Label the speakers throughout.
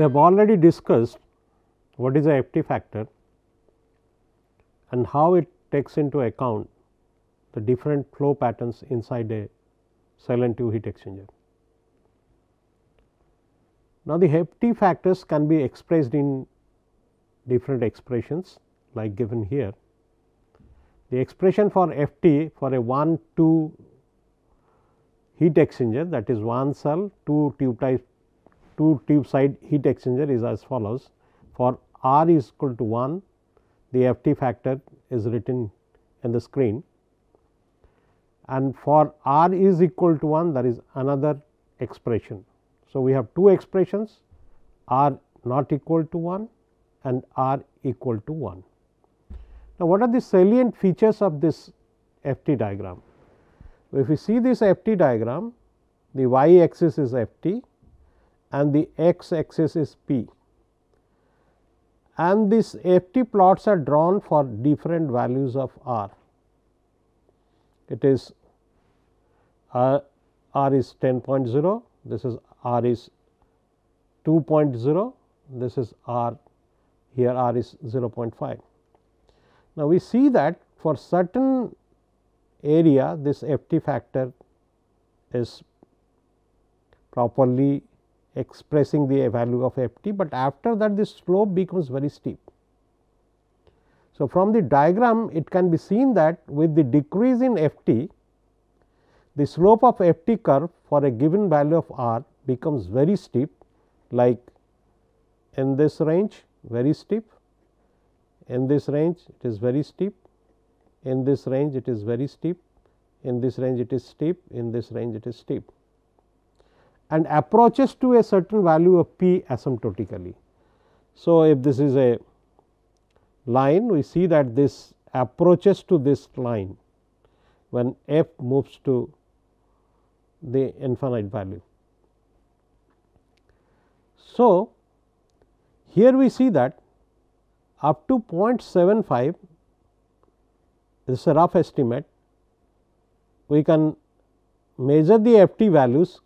Speaker 1: We have already discussed what is the FT factor and how it takes into account the different flow patterns inside a silent tube heat exchanger. Now, the FT factors can be expressed in different expressions like given here. The expression for FT for a 1 2 heat exchanger that is one cell, two tube type two tube side heat exchanger is as follows. For R is equal to 1, the FT factor is written in the screen and for R is equal to 1 there is another expression. So, we have two expressions R not equal to 1 and R equal to 1. Now, what are the salient features of this FT diagram? if we see this FT diagram, the y axis is FT, and the x axis is p and these FT plots are drawn for different values of R. It is uh, R is 10.0, this is R is 2.0, this is R here R is 0.5. Now, we see that for certain area this FT factor is properly expressing the value of f t, but after that the slope becomes very steep. So, from the diagram it can be seen that with the decrease in f t, the slope of f t curve for a given value of r becomes very steep like in this range very steep, in this range it is very steep, in this range it is very steep, in this range it is steep, in this range it is steep and approaches to a certain value of p asymptotically. So, if this is a line we see that this approaches to this line when f moves to the infinite value. So, here we see that up to 0.75 this is a rough estimate we can measure the f t values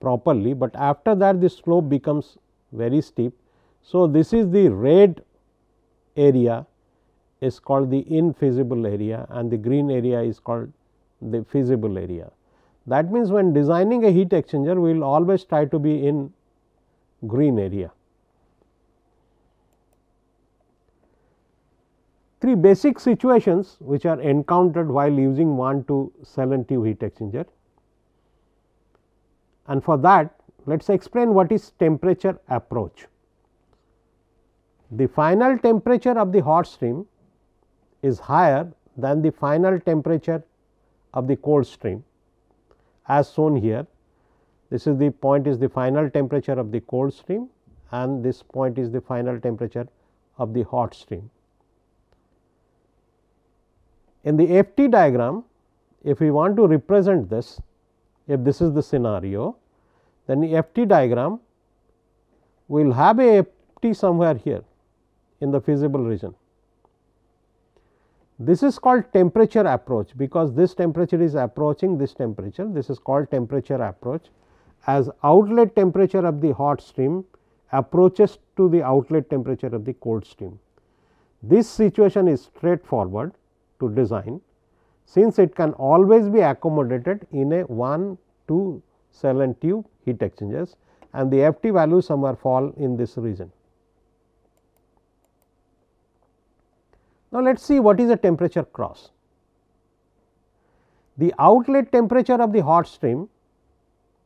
Speaker 1: properly, but after that the slope becomes very steep. So, this is the red area is called the infeasible area and the green area is called the feasible area. That means, when designing a heat exchanger we will always try to be in green area. Three basic situations which are encountered while using one to seven tube heat exchanger and for that let us explain what is temperature approach. The final temperature of the hot stream is higher than the final temperature of the cold stream as shown here. This is the point is the final temperature of the cold stream and this point is the final temperature of the hot stream. In the FT diagram, if we want to represent this, if this is the scenario, then the FT diagram will have a FT somewhere here in the feasible region. This is called temperature approach because this temperature is approaching this temperature. This is called temperature approach as outlet temperature of the hot stream approaches to the outlet temperature of the cold stream. This situation is straightforward to design since it can always be accommodated in a one two cell and tube heat exchangers and the F t value somewhere fall in this region. Now, let us see what is the temperature cross. The outlet temperature of the hot stream,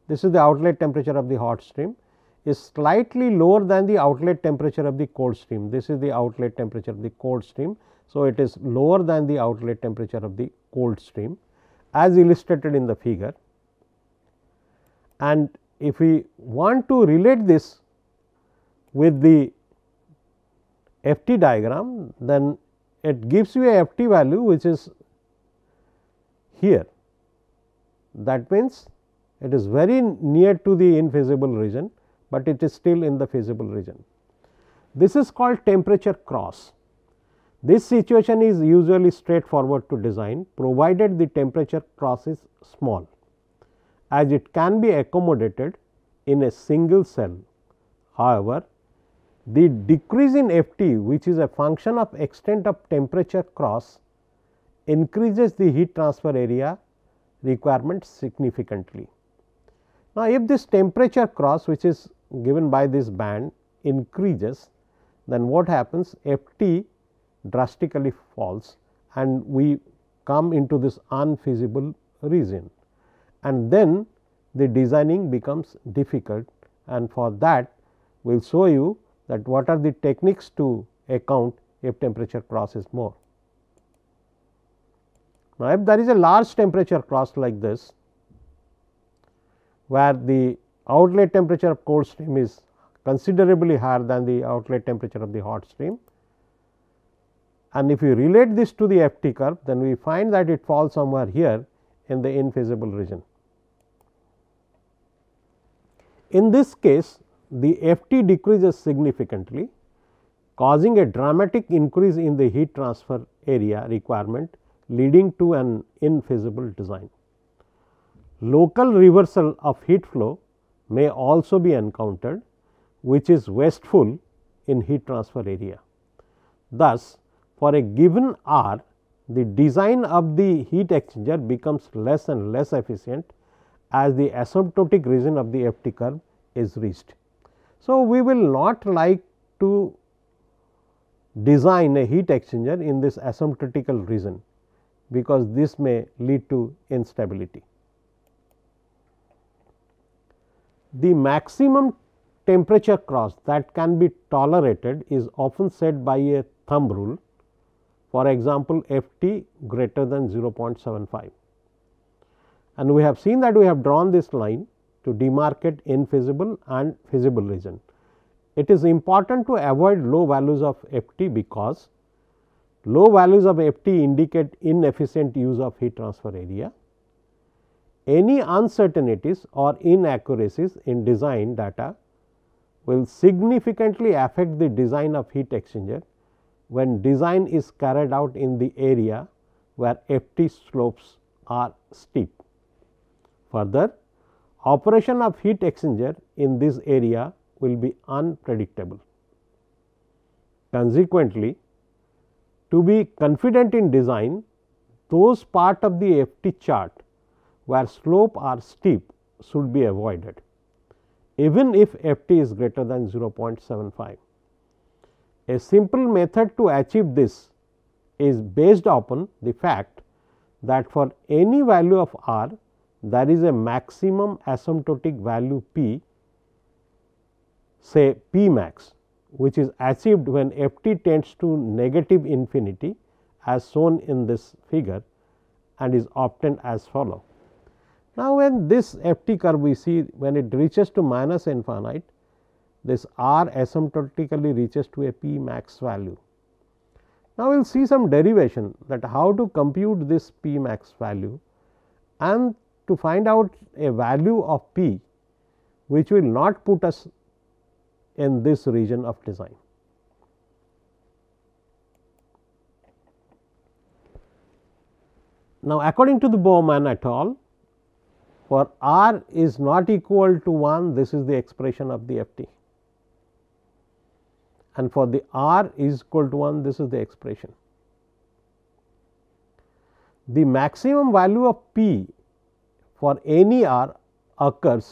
Speaker 1: this is the outlet temperature of the hot stream is slightly lower than the outlet temperature of the cold stream. This is the outlet temperature of the cold stream. So, it is lower than the outlet temperature of the cold stream as illustrated in the figure. And if we want to relate this with the FT diagram, then it gives you a FT value which is here. That means, it is very near to the infeasible region, but it is still in the feasible region. This is called temperature cross. This situation is usually straightforward to design provided the temperature cross is small as it can be accommodated in a single cell. However, the decrease in Ft which is a function of extent of temperature cross increases the heat transfer area requirement significantly. Now, if this temperature cross which is given by this band increases, then what happens Ft drastically falls and we come into this unfeasible region and then the designing becomes difficult and for that we will show you that what are the techniques to account if temperature cross is more. Now, if there is a large temperature cross like this, where the outlet temperature of cold stream is considerably higher than the outlet temperature of the hot stream. And if you relate this to the FT curve, then we find that it falls somewhere here in the infeasible region. In this case, the Ft decreases significantly causing a dramatic increase in the heat transfer area requirement leading to an infeasible design. Local reversal of heat flow may also be encountered which is wasteful in heat transfer area. Thus, for a given R the design of the heat exchanger becomes less and less efficient as the asymptotic region of the FT curve is reached. So, we will not like to design a heat exchanger in this asymptotical region, because this may lead to instability. The maximum temperature cross that can be tolerated is often set by a thumb rule for example, F t greater than 0.75. And we have seen that we have drawn this line to demarcate infeasible and feasible region. It is important to avoid low values of FT because low values of FT indicate inefficient use of heat transfer area. Any uncertainties or inaccuracies in design data will significantly affect the design of heat exchanger when design is carried out in the area where FT slopes are steep. Further, operation of heat exchanger in this area will be unpredictable. Consequently, to be confident in design, those part of the FT chart where slope are steep should be avoided, even if FT is greater than 0.75. A simple method to achieve this is based upon the fact that for any value of r, there is a maximum asymptotic value p say p max which is achieved when f t tends to negative infinity as shown in this figure and is obtained as follow. Now, when this f t curve we see when it reaches to minus infinite this r asymptotically reaches to a p max value. Now, we will see some derivation that how to compute this p max value and to find out a value of p which will not put us in this region of design. Now, according to the Bowman et al for r is not equal to 1 this is the expression of the FT and for the r is equal to 1 this is the expression. The maximum value of p for any r occurs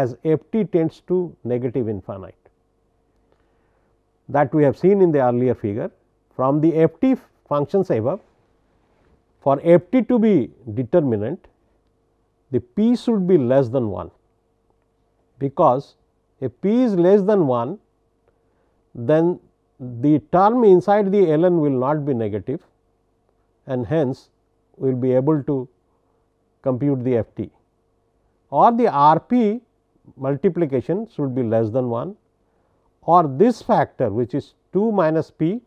Speaker 1: as f t tends to negative infinite. That we have seen in the earlier figure from the f t functions above for f t to be determinant the p should be less than 1 because if p is less than 1 then the term inside the ln will not be negative and hence we will be able to compute the Ft or the Rp multiplication should be less than 1 or this factor which is 2 minus p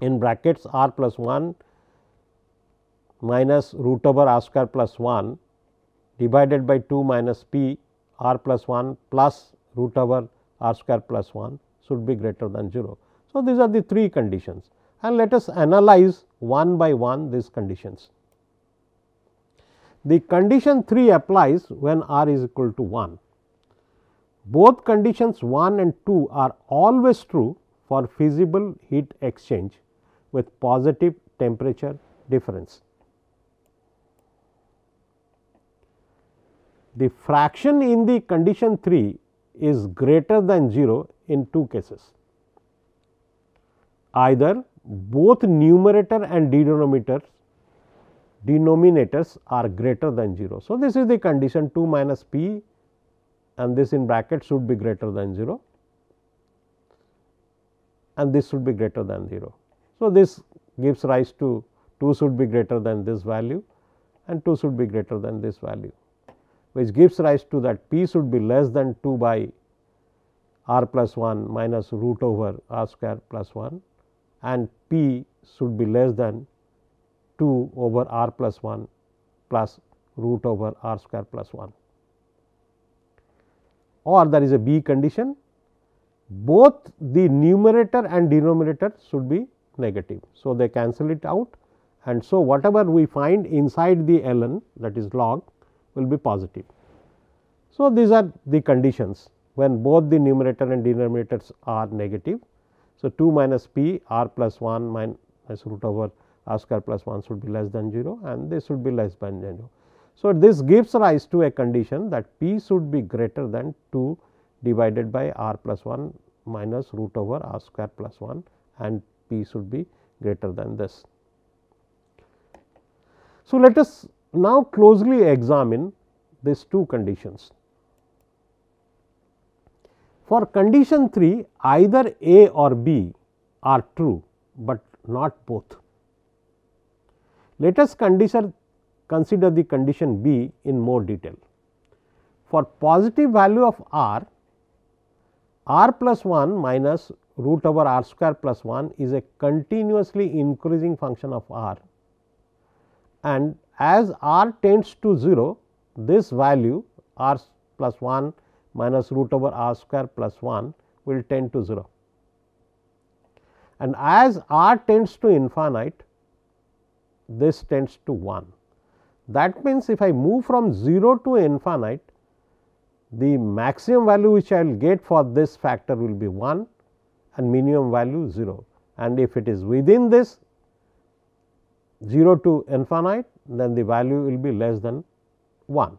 Speaker 1: in brackets r plus 1 minus root over r square plus 1 divided by 2 minus p r plus 1 plus root over r square plus 1 should be greater than 0. So, these are the three conditions and let us analyze one by one these conditions. The condition 3 applies when r is equal to 1. Both conditions 1 and 2 are always true for feasible heat exchange with positive temperature difference. The fraction in the condition 3 is greater than 0 in two cases. Either both numerator and denominator denominators are greater than 0. So, this is the condition 2 minus p and this in bracket should be greater than 0 and this should be greater than 0. So, this gives rise to 2 should be greater than this value and 2 should be greater than this value which gives rise to that p should be less than 2 by r plus 1 minus root over r square plus 1 and p should be less than 2 over r plus 1 plus root over r square plus 1 or there is a B condition both the numerator and denominator should be negative. So, they cancel it out and so whatever we find inside the ln that is log will be positive. So, these are the conditions when both the numerator and denominators are negative. So, 2 minus p r plus 1 minus root over r square plus 1 should be less than 0 and this should be less than 0. So, this gives rise to a condition that p should be greater than 2 divided by r plus 1 minus root over r square plus 1 and p should be greater than this. So, let us now closely examine these two conditions. For condition 3 either A or B are true, but not both. Let us condition, consider the condition B in more detail. For positive value of r, r plus 1 minus root over r square plus 1 is a continuously increasing function of r and as r tends to 0, this value r plus 1 minus root over r square plus 1 will tend to 0. And as r tends to infinite, this tends to 1. That means, if I move from 0 to infinite, the maximum value which I will get for this factor will be 1 and minimum value 0. And if it is within this 0 to infinite, then the value will be less than 1.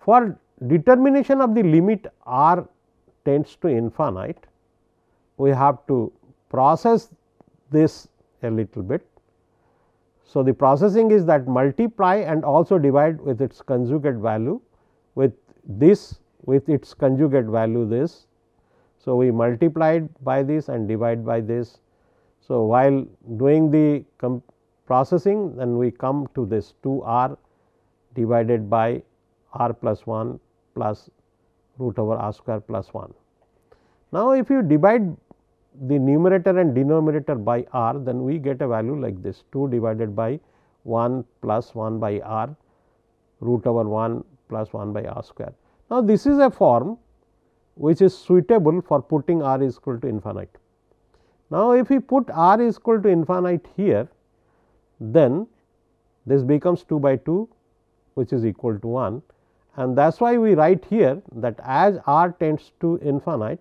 Speaker 1: For determination of the limit r tends to infinite, we have to process this a little bit. So, the processing is that multiply and also divide with its conjugate value with this with its conjugate value this. So, we multiplied by this and divide by this. So, while doing the processing then we come to this 2 r divided by r plus 1 plus root over r square plus 1. Now, if you divide the numerator and denominator by r then we get a value like this 2 divided by 1 plus 1 by r root over 1 plus 1 by r square. Now, this is a form which is suitable for putting r is equal to infinite. Now, if we put r is equal to infinite here then this becomes 2 by 2 which is equal to 1 and that is why we write here that as r tends to infinite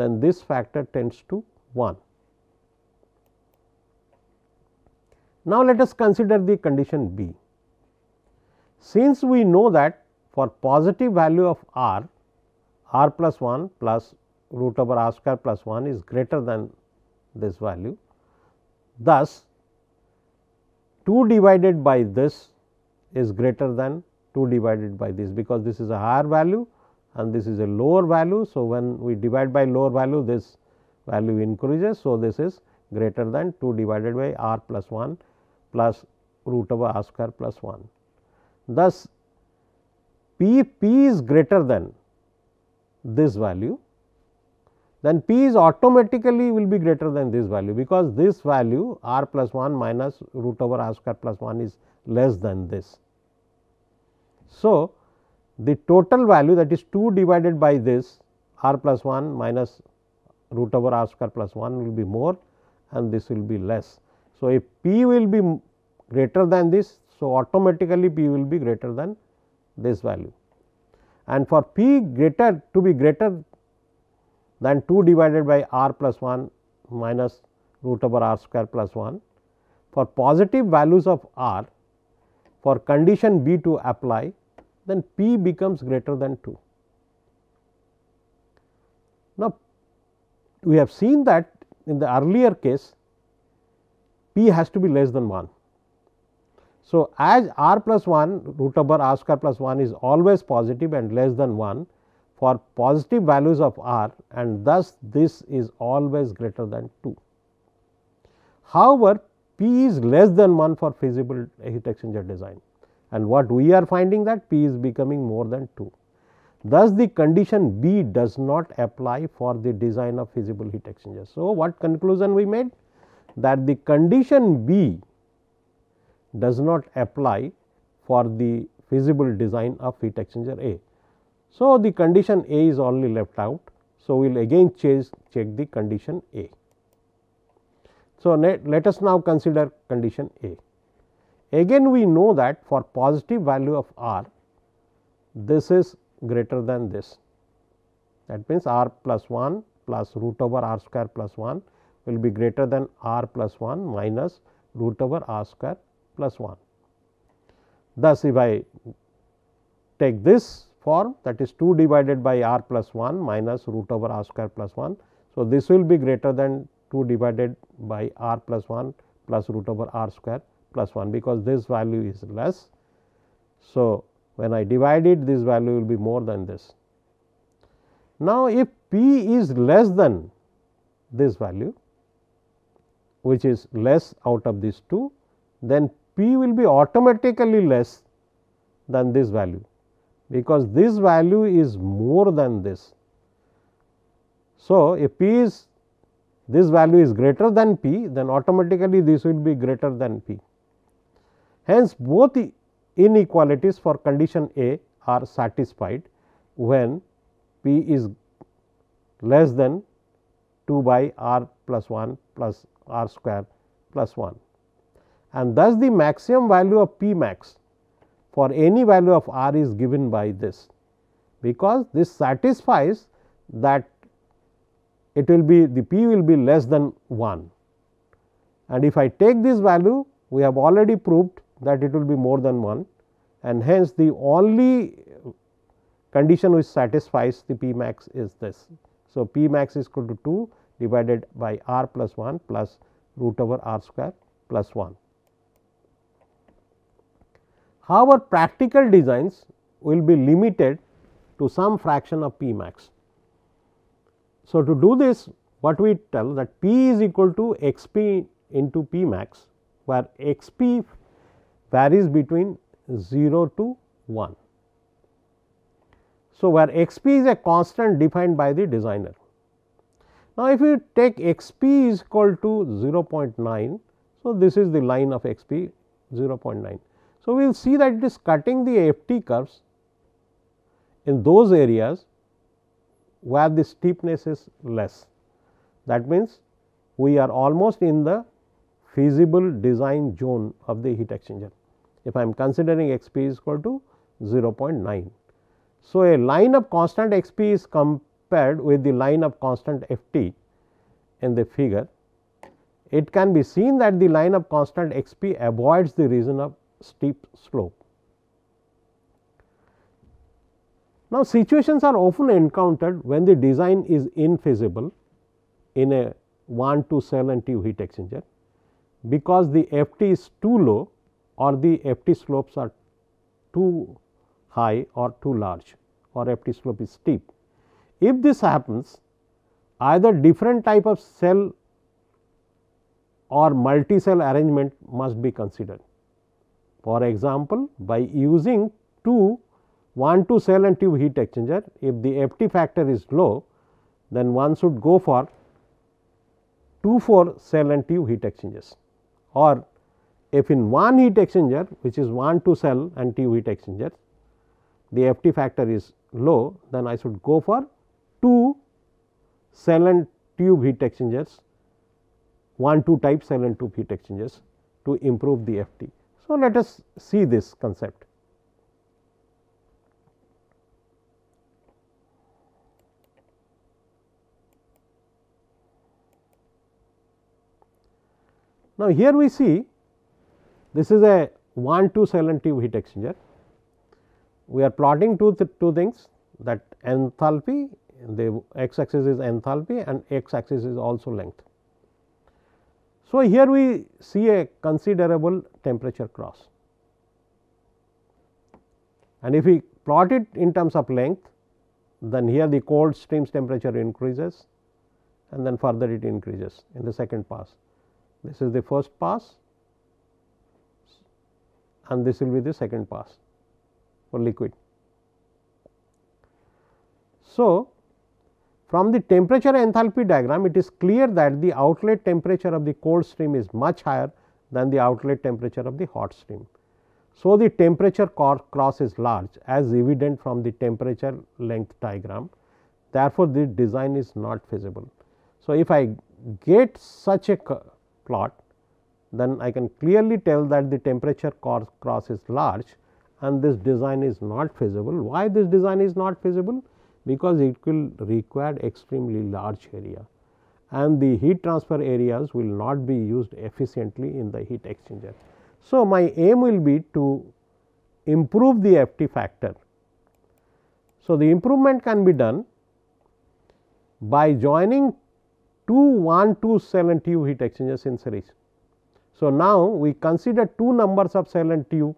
Speaker 1: then this factor tends to 1. Now, let us consider the condition B. Since we know that for positive value of r, r plus 1 plus root over r square plus 1 is greater than this value. Thus, 2 divided by this is greater than 2 divided by this because this is a higher value and this is a lower value. So, when we divide by lower value this value increases. So, this is greater than 2 divided by r plus 1 plus root of r square plus 1. Thus, p p is greater than this value then p is automatically will be greater than this value because this value r plus 1 minus root over r square plus 1 is less than this. So, the total value that is 2 divided by this r plus 1 minus root over r square plus 1 will be more and this will be less. So, if p will be greater than this, so automatically p will be greater than this value. And for p greater to be greater than 2 divided by r plus 1 minus root over r square plus 1, for positive values of r, for condition b to apply, then p becomes greater than 2. Now, we have seen that in the earlier case p has to be less than 1. So, as r plus 1 root over r square plus 1 is always positive and less than 1 for positive values of r and thus this is always greater than 2. However, p is less than 1 for feasible heat exchanger design and what we are finding that p is becoming more than 2. Thus, the condition B does not apply for the design of feasible heat exchangers. So, what conclusion we made? That the condition B does not apply for the feasible design of heat exchanger A. So, the condition A is only left out. So, we will again check the condition A. So, let us now consider condition A. Again we know that for positive value of r, this is greater than this. That means, r plus 1 plus root over r square plus 1 will be greater than r plus 1 minus root over r square plus 1. Thus, if I take this form that is 2 divided by r plus 1 minus root over r square plus 1. So, this will be greater than 2 divided by r plus 1 plus root over r square plus 1 because this value is less. So, when I divide it this value will be more than this. Now, if p is less than this value which is less out of these two then p will be automatically less than this value because this value is more than this. So, if p is this value is greater than p then automatically this will be greater than p. Hence, both the inequalities for condition A are satisfied when P is less than 2 by r plus 1 plus r square plus 1. And thus, the maximum value of P max for any value of r is given by this, because this satisfies that it will be the P will be less than 1. And if I take this value, we have already proved that it will be more than 1 and hence the only condition which satisfies the P max is this. So, P max is equal to 2 divided by R plus 1 plus root over R square plus 1. However, practical designs will be limited to some fraction of P max. So, to do this what we tell that P is equal to x p into P max where x p varies between 0 to 1. So, where x p is a constant defined by the designer. Now, if you take x p is equal to 0 0.9, so this is the line of x p 0 0.9. So, we will see that it is cutting the f t curves in those areas where the steepness is less. That means, we are almost in the feasible design zone of the heat exchanger if I am considering x p is equal to 0.9. So, a line of constant x p is compared with the line of constant f t in the figure. It can be seen that the line of constant x p avoids the region of steep slope. Now, situations are often encountered when the design is infeasible in a 1 2 cell and tube heat exchanger because the F t is too low or the FT slopes are too high or too large or FT slope is steep. If this happens either different type of cell or multi-cell arrangement must be considered. For example, by using two 1 2 cell and tube heat exchanger, if the FT factor is low, then one should go for 2 4 cell and tube heat exchangers or if in one heat exchanger which is 1 2 cell and two heat exchangers the FT factor is low then I should go for 2 cell and tube heat exchangers 1 2 type cell and tube heat exchangers to improve the FT. So, let us see this concept. Now, here we see this is a 1 2 silent tube heat exchanger. We are plotting two, th two things that enthalpy the x axis is enthalpy and x axis is also length. So, here we see a considerable temperature cross and if we plot it in terms of length then here the cold streams temperature increases and then further it increases in the second pass. This is the first pass and this will be the second pass for liquid. So, from the temperature enthalpy diagram it is clear that the outlet temperature of the cold stream is much higher than the outlet temperature of the hot stream. So, the temperature cross is large as evident from the temperature length diagram therefore, the design is not feasible. So, if I get such a plot then I can clearly tell that the temperature cross is large and this design is not feasible. Why this design is not feasible? Because it will require extremely large area and the heat transfer areas will not be used efficiently in the heat exchanger. So, my aim will be to improve the FT factor. So, the improvement can be done by joining two 1 2 7 and heat exchanger in series. So, now we consider two numbers of silent tube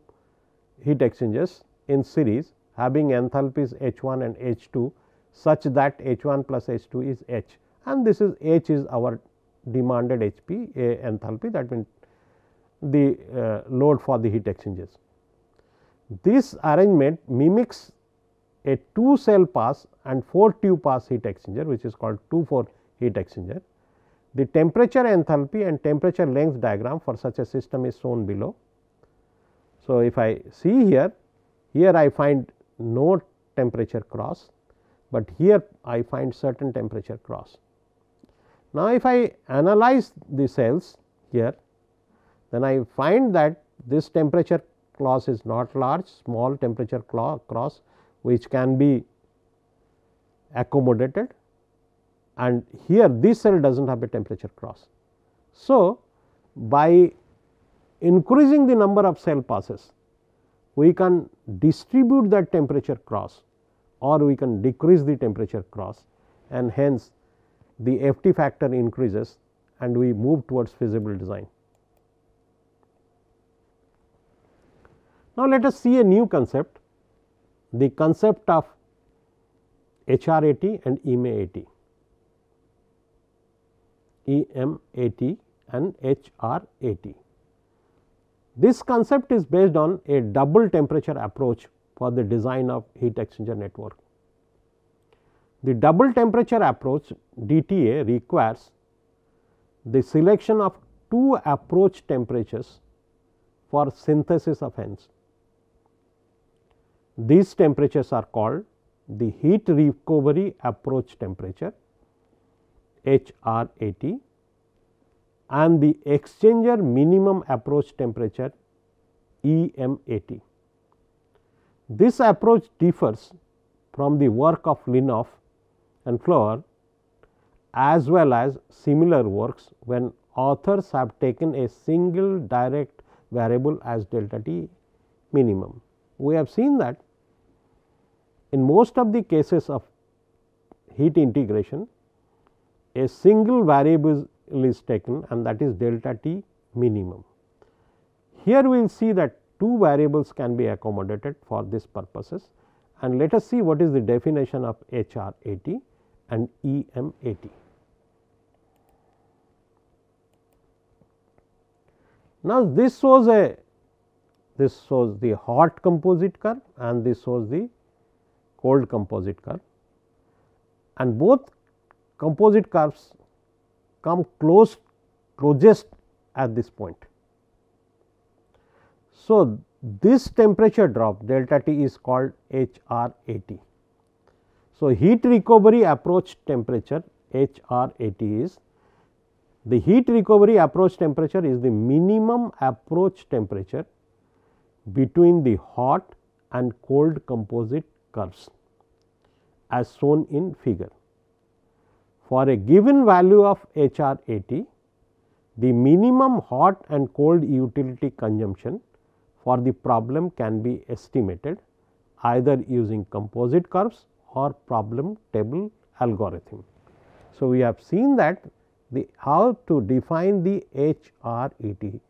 Speaker 1: heat exchangers in series having enthalpies H 1 and H 2 such that H 1 plus H 2 is H and this is H is our demanded h p a enthalpy that means the uh, load for the heat exchangers. This arrangement mimics a 2 cell pass and 4 tube pass heat exchanger which is called 2 4 heat exchanger the temperature enthalpy and temperature length diagram for such a system is shown below. So, if I see here, here I find no temperature cross, but here I find certain temperature cross. Now, if I analyze the cells here, then I find that this temperature cross is not large, small temperature cross which can be accommodated and here this cell does not have a temperature cross. So, by increasing the number of cell passes, we can distribute that temperature cross or we can decrease the temperature cross and hence the FT factor increases and we move towards feasible design. Now, let us see a new concept the concept of HRAT and EMA AT. EMAT and HRAT. This concept is based on a double temperature approach for the design of heat exchanger network. The double temperature approach DTA requires the selection of two approach temperatures for synthesis of ends. These temperatures are called the heat recovery approach temperature HR80 and the exchanger minimum approach temperature EM80. This approach differs from the work of Linoff and Floer as well as similar works when authors have taken a single direct variable as delta t minimum. We have seen that in most of the cases of heat integration a single variable is taken and that is delta t minimum. Here we will see that two variables can be accommodated for this purposes and let us see what is the definition of HRAT and EMAT. Now, this was a this shows the hot composite curve and this shows the cold composite curve and both composite curves come close closest at this point. So, this temperature drop delta T is called HRAT. So, heat recovery approach temperature HRAT is the heat recovery approach temperature is the minimum approach temperature between the hot and cold composite curves as shown in figure for a given value of HRAT, the minimum hot and cold utility consumption for the problem can be estimated either using composite curves or problem table algorithm. So, we have seen that the how to define the HRET.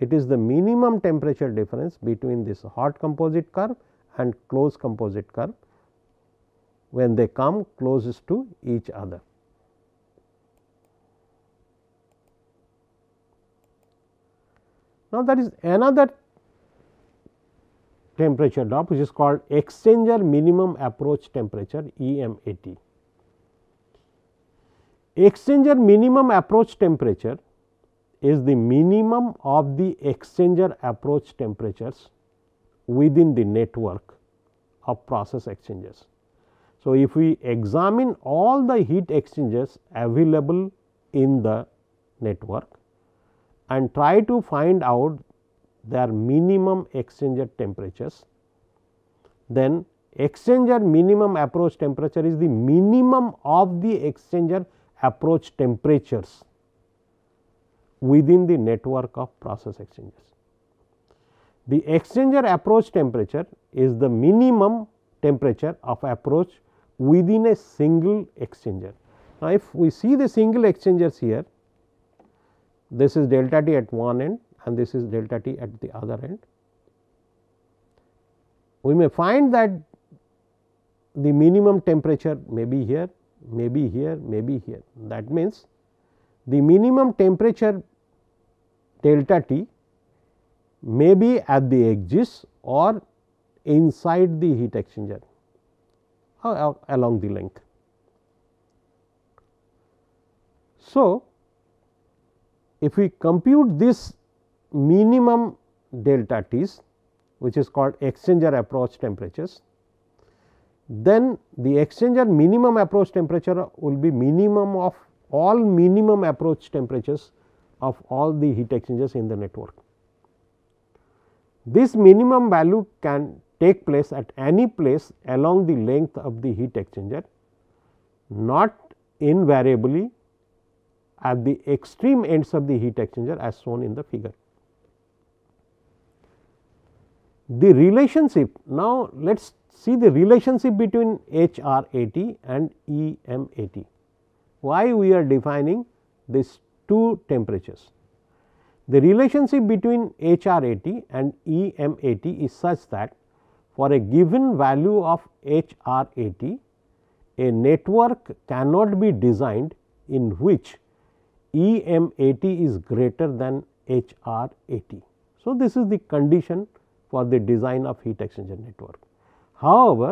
Speaker 1: It is the minimum temperature difference between this hot composite curve and close composite curve when they come closest to each other. Now, there is another temperature drop which is called exchanger minimum approach temperature EMAT. Exchanger minimum approach temperature is the minimum of the exchanger approach temperatures within the network of process exchangers. So, if we examine all the heat exchangers available in the network, and try to find out their minimum exchanger temperatures, then exchanger minimum approach temperature is the minimum of the exchanger approach temperatures within the network of process exchangers. The exchanger approach temperature is the minimum temperature of approach within a single exchanger. Now, if we see the single exchangers here, this is delta t at one end and this is delta t at the other end. We may find that the minimum temperature may be here, may be here, may be here. That means, the minimum temperature delta T may be at the edges or inside the heat exchanger along the length. So, if we compute this minimum delta T's which is called exchanger approach temperatures, then the exchanger minimum approach temperature will be minimum of all minimum approach temperatures of all the heat exchangers in the network. This minimum value can take place at any place along the length of the heat exchanger, not invariably at the extreme ends of the heat exchanger as shown in the figure. The relationship now let us see the relationship between hr and em Why we are defining these two temperatures? The relationship between hr and em is such that for a given value of hr a network cannot be designed in which EM 80 is greater than HR 80. So, this is the condition for the design of heat exchanger network. However,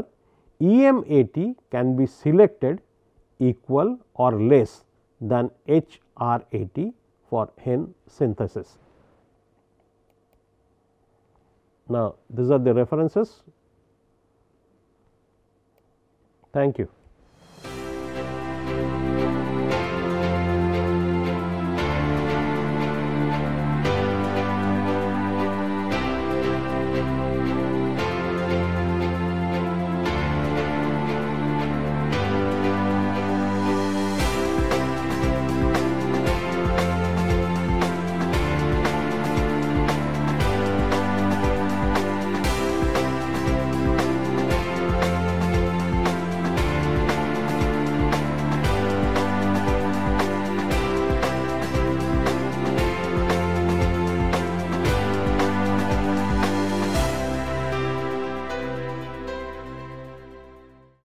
Speaker 1: EM 80 can be selected equal or less than HR 80 for hen synthesis. Now, these are the references. Thank you.